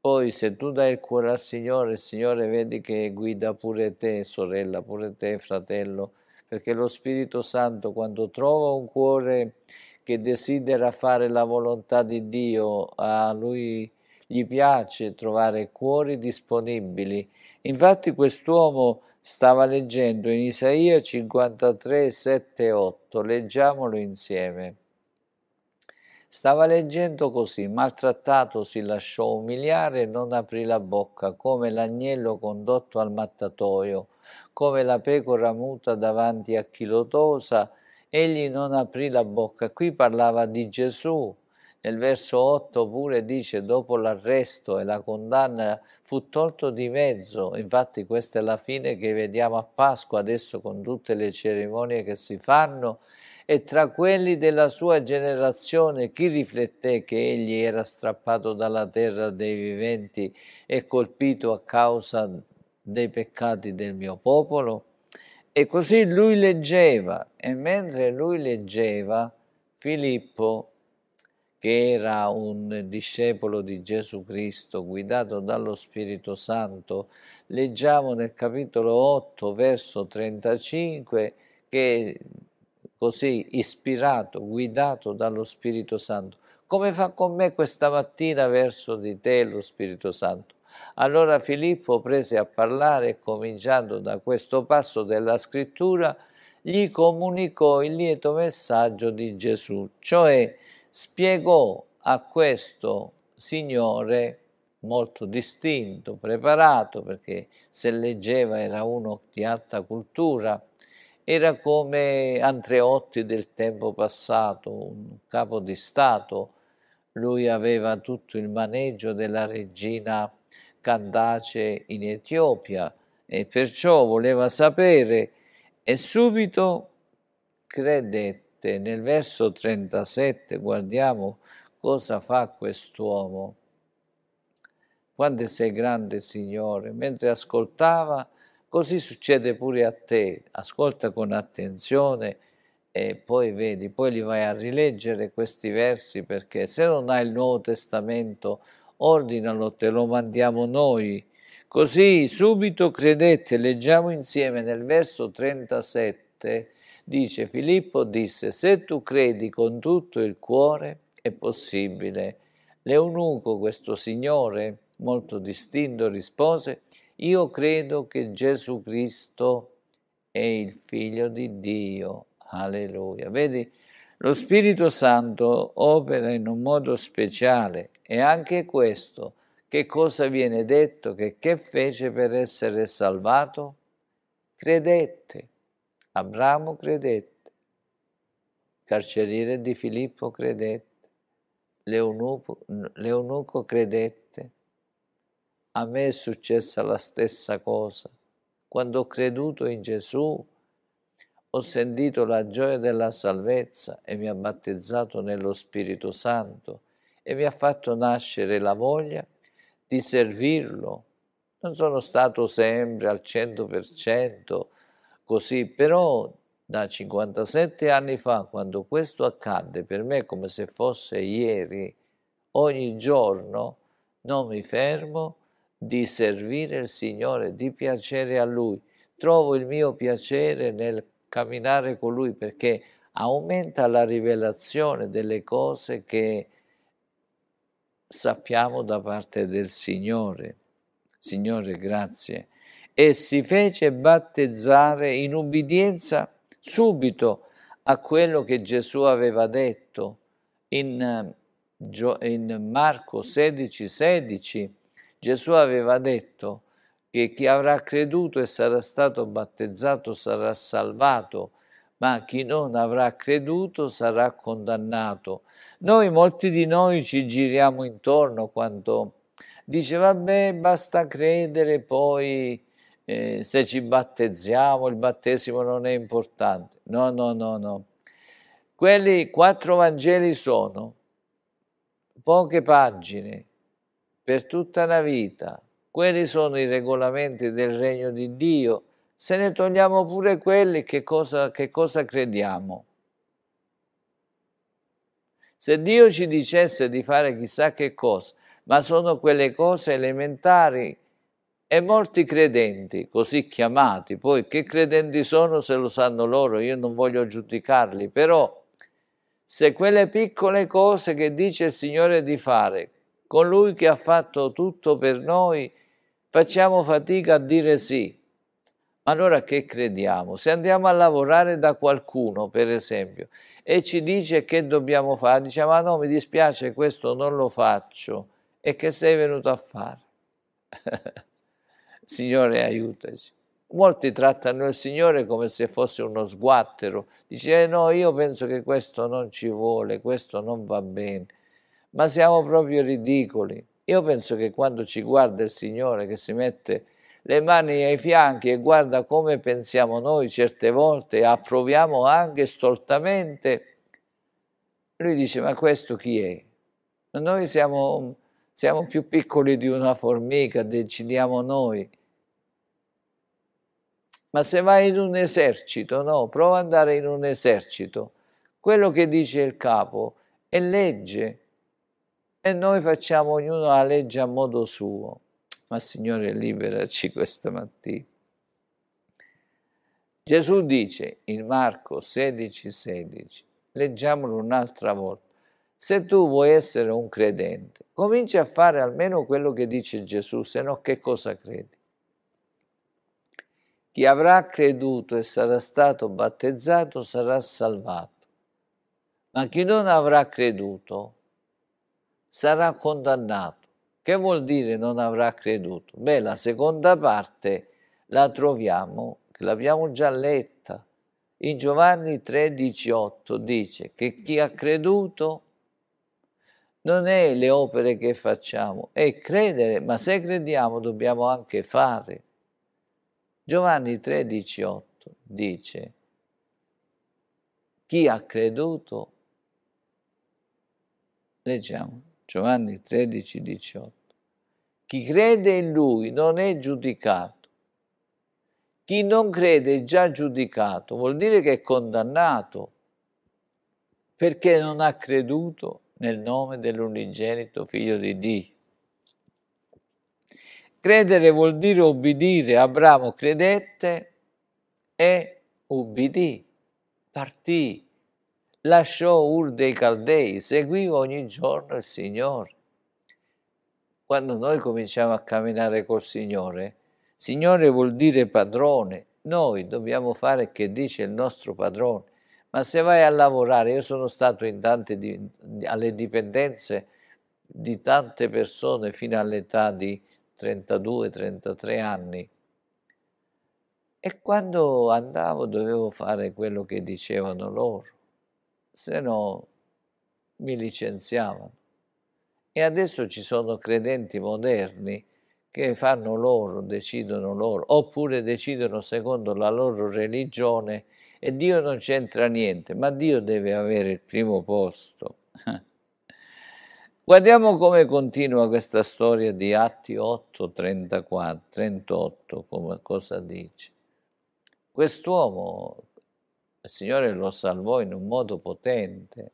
Poi se tu dai il cuore al Signore, il Signore vedi che guida pure te, sorella, pure te, fratello, perché lo Spirito Santo quando trova un cuore che desidera fare la volontà di Dio, a Lui gli piace trovare cuori disponibili Infatti quest'uomo stava leggendo in Isaia 53, 7 8, leggiamolo insieme. Stava leggendo così, maltrattato si lasciò umiliare e non aprì la bocca, come l'agnello condotto al mattatoio, come la pecora muta davanti a chi lo tosa, egli non aprì la bocca. Qui parlava di Gesù, nel verso 8 pure dice dopo l'arresto e la condanna fu tolto di mezzo, infatti questa è la fine che vediamo a Pasqua adesso con tutte le cerimonie che si fanno e tra quelli della sua generazione chi rifletté che egli era strappato dalla terra dei viventi e colpito a causa dei peccati del mio popolo? E così lui leggeva e mentre lui leggeva Filippo che era un discepolo di Gesù Cristo guidato dallo Spirito Santo, leggiamo nel capitolo 8, verso 35, che così ispirato, guidato dallo Spirito Santo, come fa con me questa mattina verso di te lo Spirito Santo? Allora Filippo prese a parlare e cominciando da questo passo della scrittura, gli comunicò il lieto messaggio di Gesù, cioè spiegò a questo signore molto distinto, preparato, perché se leggeva era uno di alta cultura, era come Andreotti del tempo passato, un capo di Stato. Lui aveva tutto il maneggio della regina Candace in Etiopia e perciò voleva sapere e subito credette 37, nel verso 37 guardiamo cosa fa quest'uomo. Quanto sei grande, Signore, mentre ascoltava, così succede pure a te. Ascolta con attenzione e poi vedi, poi li vai a rileggere questi versi perché se non hai il Nuovo Testamento, ordinalo, te lo mandiamo noi. Così subito credete, leggiamo insieme nel verso 37, dice Filippo disse, se tu credi con tutto il cuore è possibile. L'eunuco, questo signore molto distinto, rispose, io credo che Gesù Cristo è il figlio di Dio. Alleluia. Vedi, lo Spirito Santo opera in un modo speciale e anche questo, che cosa viene detto, che che fece per essere salvato? Credette. Abramo credette, carceriere di Filippo credette, l'eunuco, l'eunuco credette. A me è successa la stessa cosa. Quando ho creduto in Gesù, ho sentito la gioia della salvezza e mi ha battezzato nello Spirito Santo e mi ha fatto nascere la voglia di servirlo. Non sono stato sempre al 100% così, però da 57 anni fa, quando questo accadde, per me è come se fosse ieri, ogni giorno non mi fermo di servire il Signore, di piacere a Lui. Trovo il mio piacere nel camminare con Lui perché aumenta la rivelazione delle cose che sappiamo da parte del Signore. Signore, grazie e si fece battezzare in ubbidienza subito a quello che Gesù aveva detto in, eh, in Marco 16, 16. Gesù aveva detto che chi avrà creduto e sarà stato battezzato sarà salvato, ma chi non avrà creduto sarà condannato. Noi, molti di noi, ci giriamo intorno quando dice, vabbè, basta credere, poi eh, se ci battezziamo il battesimo non è importante. No, no, no, no. Quelli quattro Vangeli sono poche pagine per tutta la vita. Quelli sono i regolamenti del regno di Dio. Se ne togliamo pure quelli, che cosa, che cosa crediamo? Se Dio ci dicesse di fare chissà che cosa, ma sono quelle cose elementari e molti credenti, così chiamati, poi che credenti sono se lo sanno loro, io non voglio giudicarli, però se quelle piccole cose che dice il Signore di fare, colui che ha fatto tutto per noi, facciamo fatica a dire sì. Allora che crediamo? Se andiamo a lavorare da qualcuno, per esempio, e ci dice che dobbiamo fare, diciamo, ah no, mi dispiace, questo non lo faccio, e che sei venuto a fare? Signore aiutaci. Molti trattano il Signore come se fosse uno sguattero, dice eh no, io penso che questo non ci vuole, questo non va bene, ma siamo proprio ridicoli. Io penso che quando ci guarda il Signore che si mette le mani ai fianchi e guarda come pensiamo noi certe volte, approviamo anche stoltamente, lui dice ma questo chi è? Noi siamo, siamo più piccoli di una formica, decidiamo noi ma se vai in un esercito, no, prova ad andare in un esercito. Quello che dice il capo è legge e noi facciamo ognuno la legge a modo suo. Ma Signore, liberaci questa mattina. Gesù dice in Marco 16, 16, leggiamolo un'altra volta, se tu vuoi essere un credente, comincia a fare almeno quello che dice Gesù, se no che cosa credi? Chi avrà creduto e sarà stato battezzato sarà salvato, ma chi non avrà creduto sarà condannato. Che vuol dire non avrà creduto? Beh, la seconda parte la troviamo, l'abbiamo già letta. In Giovanni 3,18 dice che chi ha creduto non è le opere che facciamo, è credere, ma se crediamo dobbiamo anche fare. Giovanni 3,18 dice, chi ha creduto, leggiamo Giovanni 13,18, chi crede in lui non è giudicato. Chi non crede è già giudicato, vuol dire che è condannato perché non ha creduto nel nome dell'unigenito figlio di Dio. Credere vuol dire obbedire. Abramo credette e ubbidì, partì, lasciò Ur dei Caldei, seguiva ogni giorno il Signore. Quando noi cominciamo a camminare col Signore, Signore vuol dire padrone, noi dobbiamo fare che dice il nostro padrone. Ma se vai a lavorare, io sono stato in tante di, alle dipendenze di tante persone fino all'età di 32-33 anni. E quando andavo dovevo fare quello che dicevano loro, se no mi licenziavano. E adesso ci sono credenti moderni che fanno loro, decidono loro, oppure decidono secondo la loro religione e Dio non c'entra niente, ma Dio deve avere il primo posto. Guardiamo come continua questa storia di Atti 8, 34, 38, come, cosa dice. Quest'uomo, il Signore lo salvò in un modo potente.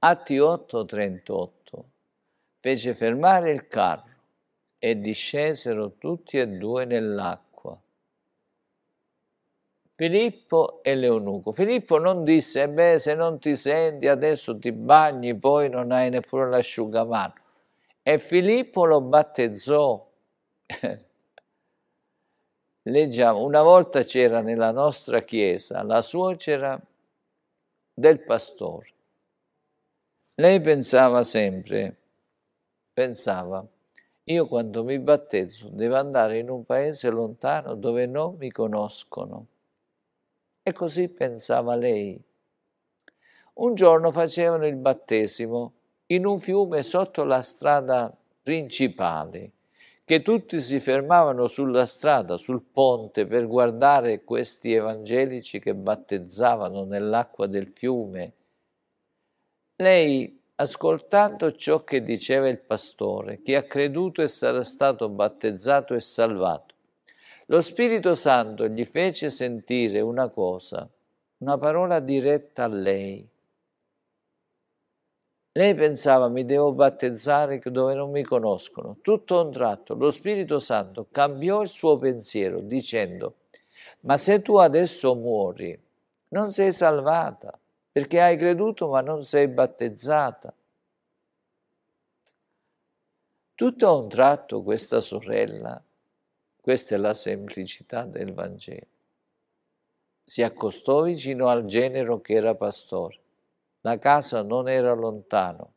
Atti 8, 38, fece fermare il carro e discesero tutti e due nell'acqua Filippo e l'eunuco. Filippo non disse, eh beh, se non ti senti adesso ti bagni, poi non hai neppure l'asciugamano. E Filippo lo battezzò. Leggiamo, una volta c'era nella nostra chiesa la suocera del pastore. Lei pensava sempre, pensava, io quando mi battezzo devo andare in un paese lontano dove non mi conoscono e così pensava lei. Un giorno facevano il battesimo in un fiume sotto la strada principale, che tutti si fermavano sulla strada, sul ponte, per guardare questi evangelici che battezzavano nell'acqua del fiume. Lei, ascoltando ciò che diceva il pastore, che ha creduto e sarà stato battezzato e salvato lo Spirito Santo gli fece sentire una cosa, una parola diretta a lei. Lei pensava mi devo battezzare dove non mi conoscono. Tutto a un tratto lo Spirito Santo cambiò il suo pensiero dicendo ma se tu adesso muori non sei salvata perché hai creduto ma non sei battezzata. Tutto a un tratto questa sorella questa è la semplicità del Vangelo. Si accostò vicino al genero che era pastore. La casa non era lontano.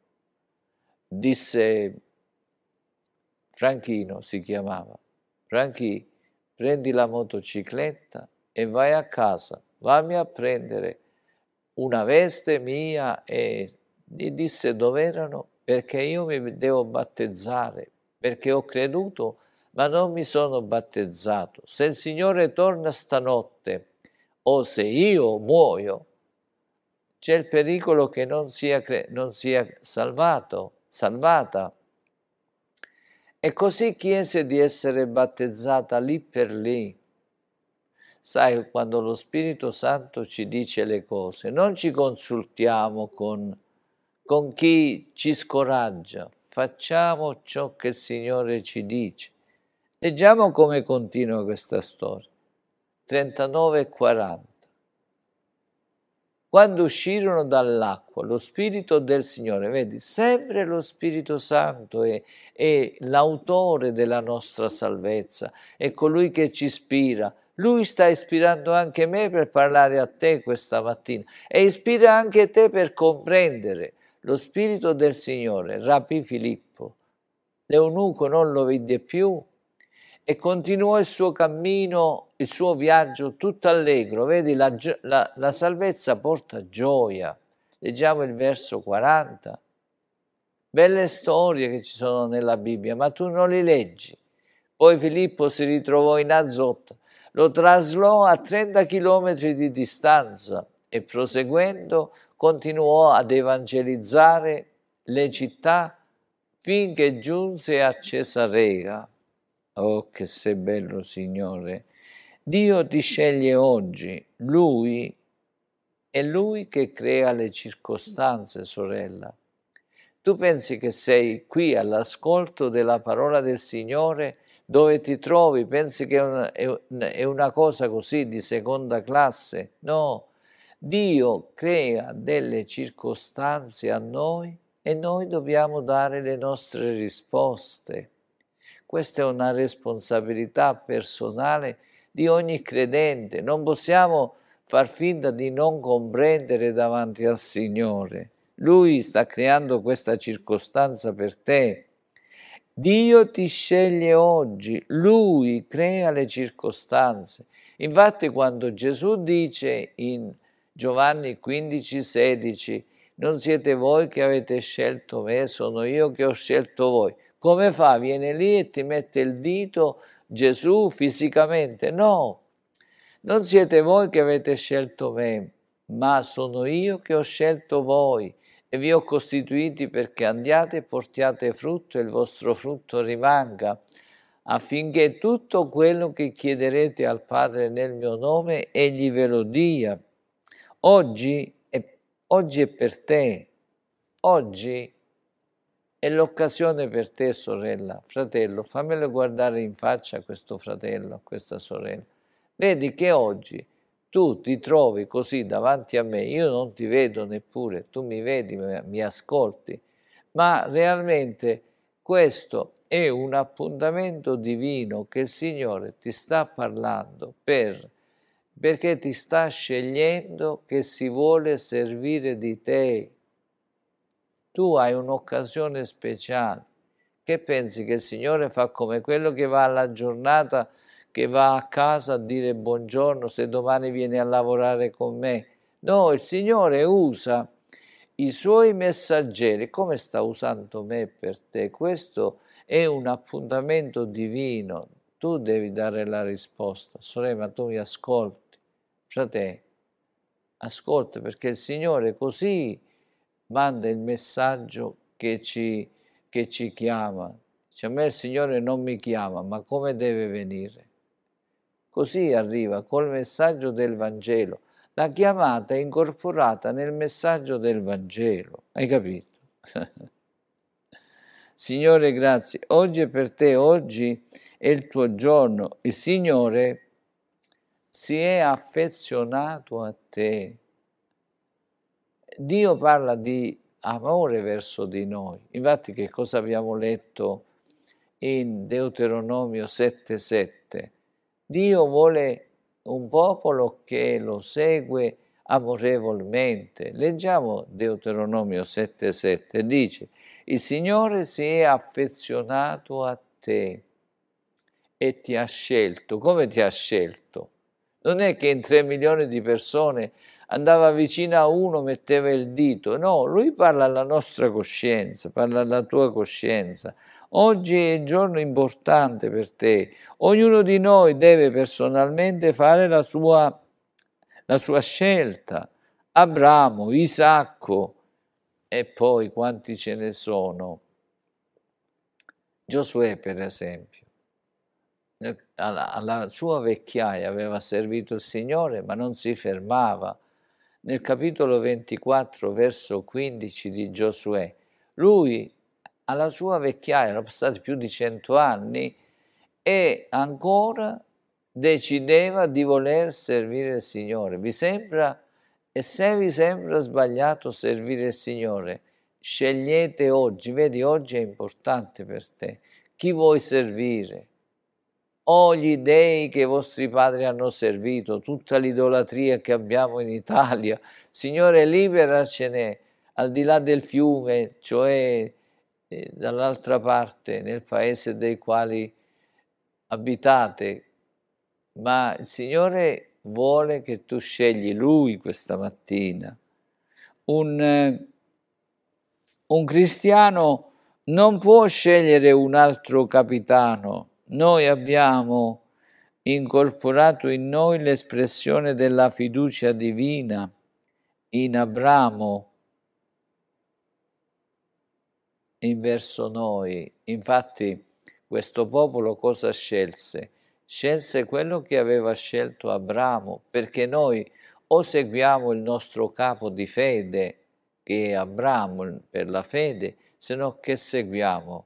Disse Franchino, si chiamava, Franchi, prendi la motocicletta e vai a casa, vammi a prendere una veste mia e gli disse dove erano perché io mi devo battezzare, perché ho creduto ma non mi sono battezzato. Se il Signore torna stanotte o se io muoio, c'è il pericolo che non sia, non sia salvato, salvata. E così chiese di essere battezzata lì per lì. Sai, quando lo Spirito Santo ci dice le cose, non ci consultiamo con, con chi ci scoraggia, facciamo ciò che il Signore ci dice. Leggiamo come continua questa storia. 39 e 40. Quando uscirono dall'acqua, lo Spirito del Signore, vedi, sempre lo Spirito Santo è, è l'autore della nostra salvezza, è colui che ci ispira, lui sta ispirando anche me per parlare a te questa mattina e ispira anche te per comprendere lo Spirito del Signore. Rapì Filippo. L'eunuco non lo vide più, e continuò il suo cammino, il suo viaggio tutto allegro. Vedi, la, la, la salvezza porta gioia. Leggiamo il verso 40. Belle storie che ci sono nella Bibbia, ma tu non le leggi. Poi Filippo si ritrovò in Azotta, lo traslò a 30 chilometri di distanza e proseguendo continuò ad evangelizzare le città finché giunse a Cesarea. Oh, che sei bello, Signore! Dio ti sceglie oggi, Lui è Lui che crea le circostanze, sorella. Tu pensi che sei qui all'ascolto della parola del Signore dove ti trovi, pensi che è una, è una cosa così di seconda classe? No, Dio crea delle circostanze a noi e noi dobbiamo dare le nostre risposte. Questa è una responsabilità personale di ogni credente. Non possiamo far finta di non comprendere davanti al Signore. Lui sta creando questa circostanza per te. Dio ti sceglie oggi, Lui crea le circostanze. Infatti quando Gesù dice in Giovanni 15, 16, non siete voi che avete scelto me, sono io che ho scelto voi. Come fa? Viene lì e ti mette il dito Gesù fisicamente? No, non siete voi che avete scelto me, ma sono io che ho scelto voi e vi ho costituiti perché andiate e portiate frutto e il vostro frutto rimanga, affinché tutto quello che chiederete al Padre nel mio nome, egli ve lo dia. Oggi è, oggi è per te, oggi è l'occasione per te, sorella, fratello, fammelo guardare in faccia questo fratello, questa sorella. Vedi che oggi tu ti trovi così davanti a me, io non ti vedo neppure, tu mi vedi, mi ascolti, ma realmente questo è un appuntamento divino che il Signore ti sta parlando per, perché ti sta scegliendo che si vuole servire di te, tu hai un'occasione speciale. Che pensi che il Signore fa come quello che va alla giornata, che va a casa a dire buongiorno se domani vieni a lavorare con me? No, il Signore usa i suoi messaggeri, come sta usando me per te. Questo è un appuntamento divino. Tu devi dare la risposta. Sorella, tu mi ascolti. Fratello, ascolta perché il Signore così manda il messaggio che ci, che ci chiama. Dice, a me il Signore non mi chiama, ma come deve venire? Così arriva col messaggio del Vangelo. La chiamata è incorporata nel messaggio del Vangelo. Hai capito? Signore, grazie. Oggi è per te, oggi è il tuo giorno. Il Signore si è affezionato a te. Dio parla di amore verso di noi. Infatti che cosa abbiamo letto in Deuteronomio 7:7? Dio vuole un popolo che lo segue amorevolmente. Leggiamo Deuteronomio 7:7, dice: "Il Signore si è affezionato a te e ti ha scelto". Come ti ha scelto? Non è che in tre milioni di persone andava vicino a uno, metteva il dito. No, lui parla alla nostra coscienza, parla alla tua coscienza. Oggi è un giorno importante per te. Ognuno di noi deve personalmente fare la sua, la sua scelta. Abramo, Isacco e poi quanti ce ne sono. Giosuè, per esempio, alla, alla sua vecchiaia aveva servito il Signore, ma non si fermava nel capitolo 24, verso 15 di Giosuè. Lui alla sua vecchiaia, erano passati più di cento anni, e ancora decideva di voler servire il Signore. Vi sembra, e se vi sembra sbagliato servire il Signore, scegliete oggi, vedi oggi è importante per te, chi vuoi servire, o gli dei che i vostri padri hanno servito, tutta l'idolatria che abbiamo in Italia. Signore, liberacene al di là del fiume, cioè eh, dall'altra parte, nel paese dei quali abitate. Ma il Signore vuole che tu scegli Lui questa mattina. Un, eh, un cristiano non può scegliere un altro capitano noi abbiamo incorporato in noi l'espressione della fiducia divina in Abramo, in verso noi. Infatti questo popolo cosa scelse? Scelse quello che aveva scelto Abramo, perché noi o seguiamo il nostro capo di fede, che è Abramo per la fede, se no che seguiamo?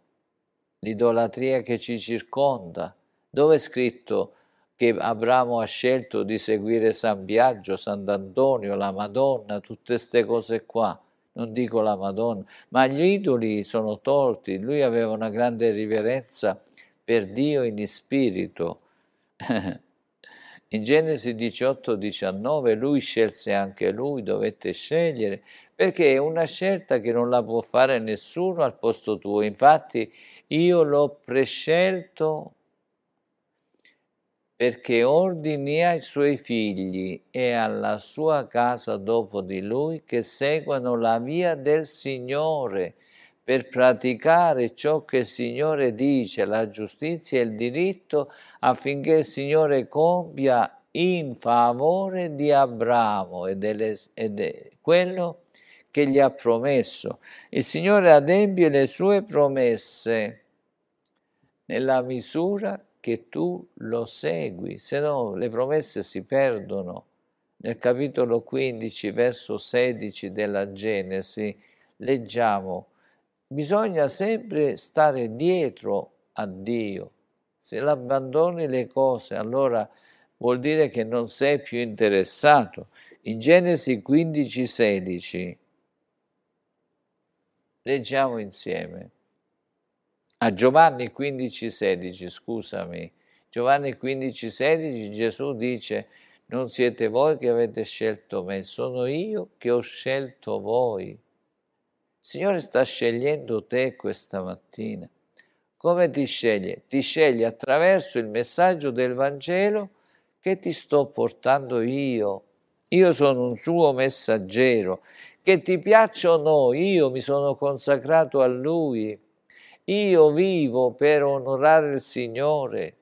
l'idolatria che ci circonda. Dove è scritto che Abramo ha scelto di seguire San Biagio, Sant'Antonio, la Madonna, tutte queste cose qua? Non dico la Madonna, ma gli idoli sono tolti. Lui aveva una grande riverenza per Dio in spirito. In Genesi 18-19 lui scelse anche lui, dovette scegliere, perché è una scelta che non la può fare nessuno al posto tuo. Infatti io l'ho prescelto perché ordini ai suoi figli e alla sua casa dopo di lui che seguano la via del Signore per praticare ciò che il Signore dice, la giustizia e il diritto, affinché il Signore compia in favore di Abramo e, delle, e de, quello che gli ha promesso. Il Signore adempie le sue promesse nella misura che tu lo segui, se no le promesse si perdono. Nel capitolo 15, verso 16 della Genesi, leggiamo, bisogna sempre stare dietro a Dio. Se l'abbandoni le cose, allora vuol dire che non sei più interessato. In Genesi 15, 16 Leggiamo insieme. A Giovanni 15,16, scusami, Giovanni 15,16 Gesù dice, non siete voi che avete scelto me, sono io che ho scelto voi. Il Signore sta scegliendo te questa mattina. Come ti sceglie? Ti sceglie attraverso il messaggio del Vangelo che ti sto portando io io sono un suo messaggero. Che ti piaccia o no, io mi sono consacrato a lui. Io vivo per onorare il Signore.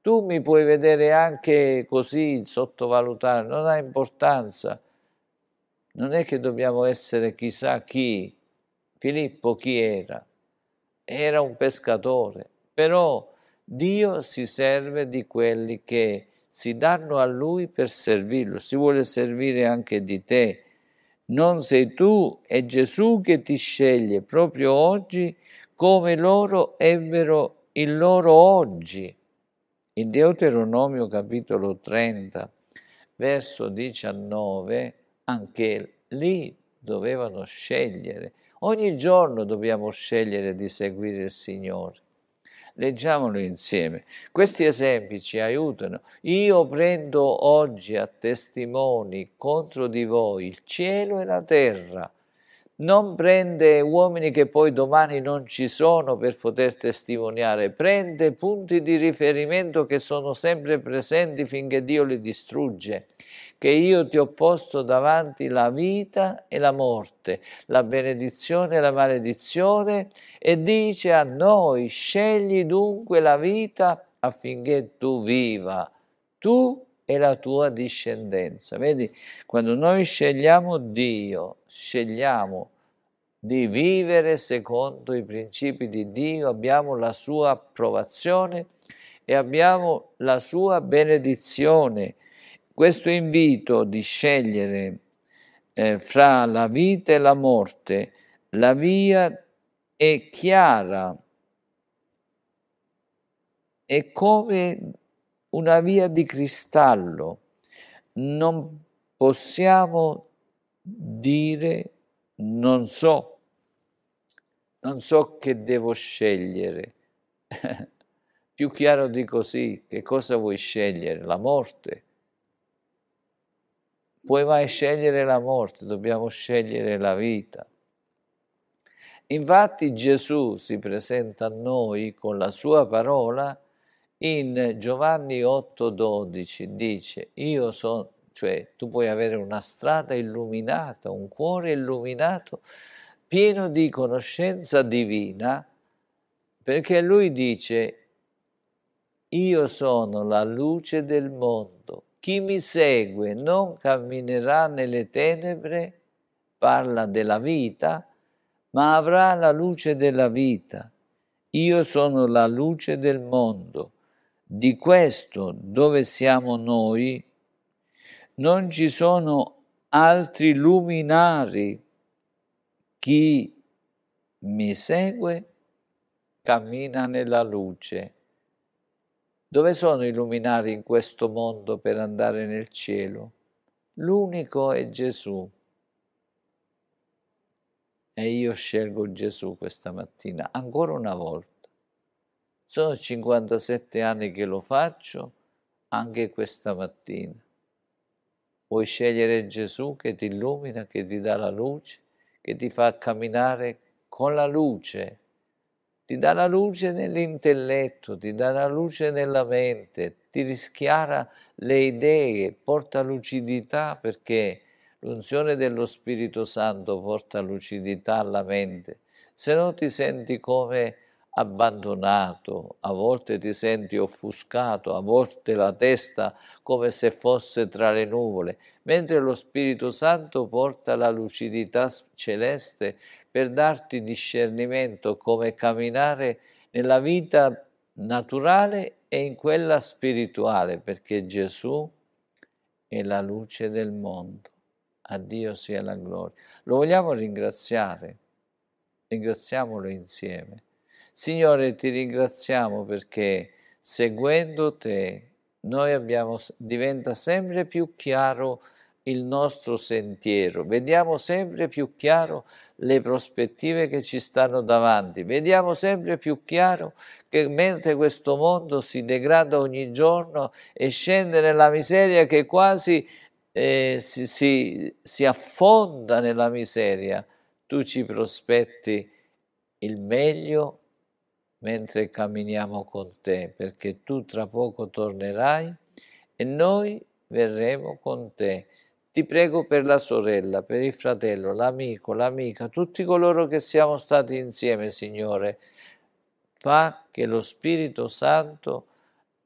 Tu mi puoi vedere anche così, sottovalutare, non ha importanza. Non è che dobbiamo essere chissà chi. Filippo chi era? Era un pescatore, però Dio si serve di quelli che si danno a Lui per servirlo, si vuole servire anche di te. Non sei tu, è Gesù che ti sceglie proprio oggi come loro ebbero il loro oggi. In Deuteronomio capitolo 30, verso 19, anche lì dovevano scegliere. Ogni giorno dobbiamo scegliere di seguire il Signore leggiamolo insieme. Questi esempi ci aiutano. Io prendo oggi a testimoni contro di voi il cielo e la terra. Non prende uomini che poi domani non ci sono per poter testimoniare, prende punti di riferimento che sono sempre presenti finché Dio li distrugge che io ti ho posto davanti la vita e la morte, la benedizione e la maledizione, e dice a noi, scegli dunque la vita affinché tu viva, tu e la tua discendenza. Vedi, quando noi scegliamo Dio, scegliamo di vivere secondo i principi di Dio, abbiamo la sua approvazione e abbiamo la sua benedizione. Questo invito di scegliere eh, fra la vita e la morte, la via è chiara, è come una via di cristallo. Non possiamo dire non so, non so che devo scegliere. Più chiaro di così, che cosa vuoi scegliere? La morte. Puoi mai scegliere la morte, dobbiamo scegliere la vita. Infatti Gesù si presenta a noi con la sua parola in Giovanni 8:12 dice: Io sono, cioè tu puoi avere una strada illuminata, un cuore illuminato pieno di conoscenza divina, perché lui dice: Io sono la luce del mondo. Chi mi segue non camminerà nelle tenebre, parla della vita, ma avrà la luce della vita. Io sono la luce del mondo. Di questo, dove siamo noi, non ci sono altri luminari. Chi mi segue cammina nella luce. Dove sono i luminari in questo mondo per andare nel cielo? L'unico è Gesù. E io scelgo Gesù questa mattina, ancora una volta. Sono 57 anni che lo faccio, anche questa mattina. Vuoi scegliere Gesù che ti illumina, che ti dà la luce, che ti fa camminare con la luce. Ti dà la luce nell'intelletto, ti dà la luce nella mente, ti rischiara le idee, porta lucidità perché L'unzione dello Spirito Santo porta lucidità alla mente, se no ti senti come abbandonato, a volte ti senti offuscato, a volte la testa come se fosse tra le nuvole, mentre lo Spirito Santo porta la lucidità celeste per darti discernimento come camminare nella vita naturale e in quella spirituale, perché Gesù è la luce del mondo. A Dio sia la gloria. Lo vogliamo ringraziare. Ringraziamolo insieme. Signore, ti ringraziamo perché seguendo te noi abbiamo, diventa sempre più chiaro il nostro sentiero, vediamo sempre più chiaro le prospettive che ci stanno davanti, vediamo sempre più chiaro che mentre questo mondo si degrada ogni giorno e scende nella miseria che quasi eh, si, si, si affonda nella miseria, tu ci prospetti il meglio mentre camminiamo con te, perché tu tra poco tornerai e noi verremo con te. Ti prego per la sorella, per il fratello, l'amico, l'amica, tutti coloro che siamo stati insieme, Signore. Fa che lo Spirito Santo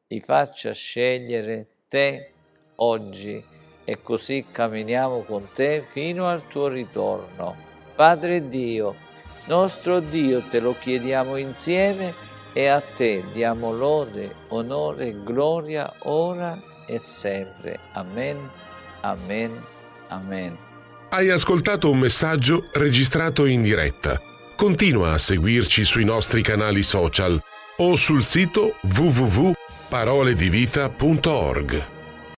li faccia scegliere te oggi e così camminiamo con te fino al tuo ritorno. Padre Dio, nostro Dio, te lo chiediamo insieme e a te diamo lode, onore e gloria ora e sempre. Amen, amen, amen. Hai ascoltato un messaggio registrato in diretta. Continua a seguirci sui nostri canali social o sul sito www.paroledivita.org.